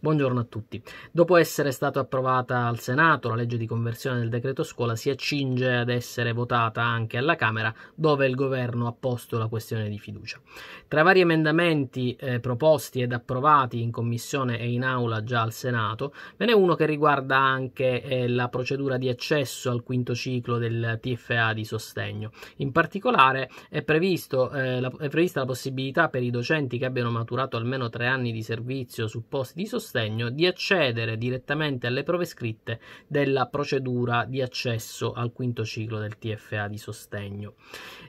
Buongiorno a tutti. Dopo essere stata approvata al Senato la legge di conversione del decreto scuola si accinge ad essere votata anche alla Camera dove il governo ha posto la questione di fiducia. Tra i vari emendamenti eh, proposti ed approvati in commissione e in aula già al Senato ve n'è uno che riguarda anche eh, la procedura di accesso al quinto ciclo del TFA di sostegno. In particolare è, previsto, eh, la, è prevista la possibilità per i docenti che abbiano maturato almeno tre anni di servizio su posti di sostegno sostegno di accedere direttamente alle prove scritte della procedura di accesso al quinto ciclo del TFA di sostegno.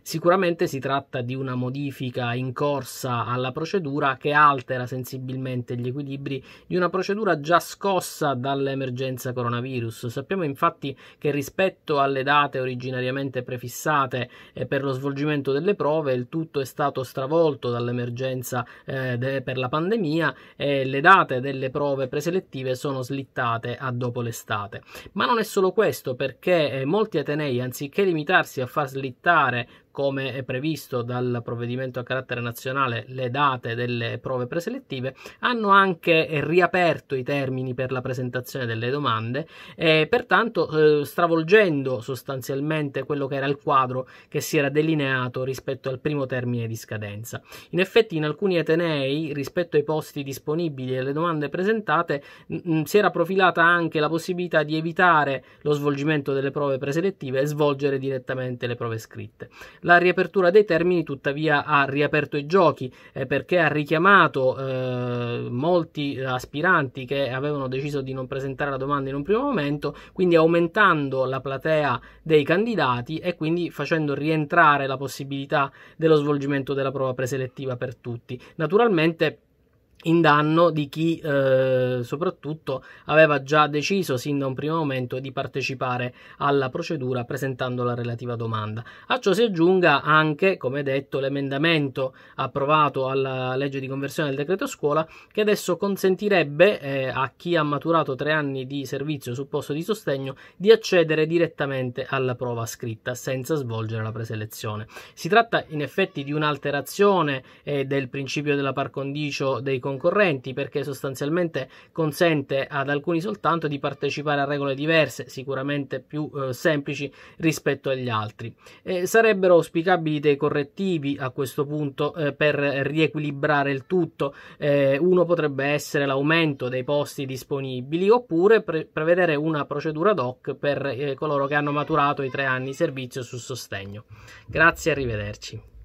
Sicuramente si tratta di una modifica in corsa alla procedura che altera sensibilmente gli equilibri di una procedura già scossa dall'emergenza coronavirus. Sappiamo infatti che rispetto alle date originariamente prefissate eh, per lo svolgimento delle prove, il tutto è stato stravolto dall'emergenza eh, de- per la pandemia e le date delle le prove preselettive sono slittate a dopo l'estate. Ma non è solo questo, perché eh, molti atenei, anziché limitarsi a far slittare come è previsto dal provvedimento a carattere nazionale, le date delle prove preselettive, hanno anche eh, riaperto i termini per la presentazione delle domande, eh, pertanto eh, stravolgendo sostanzialmente quello che era il quadro che si era delineato rispetto al primo termine di scadenza. In effetti in alcuni Atenei, rispetto ai posti disponibili e alle domande presentate, mh, si era profilata anche la possibilità di evitare lo svolgimento delle prove preselettive e svolgere direttamente le prove scritte. La riapertura dei termini tuttavia ha riaperto i giochi eh, perché ha richiamato eh, molti aspiranti che avevano deciso di non presentare la domanda in un primo momento, quindi aumentando la platea dei candidati e quindi facendo rientrare la possibilità dello svolgimento della prova preselettiva per tutti. Naturalmente in danno di chi eh, soprattutto aveva già deciso sin da un primo momento di partecipare alla procedura presentando la relativa domanda. A ciò si aggiunga anche, come detto, l'emendamento approvato alla legge di conversione del decreto scuola che adesso consentirebbe eh, a chi ha maturato tre anni di servizio sul posto di sostegno di accedere direttamente alla prova scritta senza svolgere la preselezione. Si tratta in effetti di un'alterazione eh, del principio della par condicio dei concorrenti perché sostanzialmente consente ad alcuni soltanto di partecipare a regole diverse, sicuramente più eh, semplici rispetto agli altri. Eh, sarebbero auspicabili dei correttivi a questo punto eh, per riequilibrare il tutto. Eh, uno potrebbe essere l'aumento dei posti disponibili oppure pre- prevedere una procedura ad hoc per eh, coloro che hanno maturato i tre anni servizio su sostegno. Grazie, arrivederci.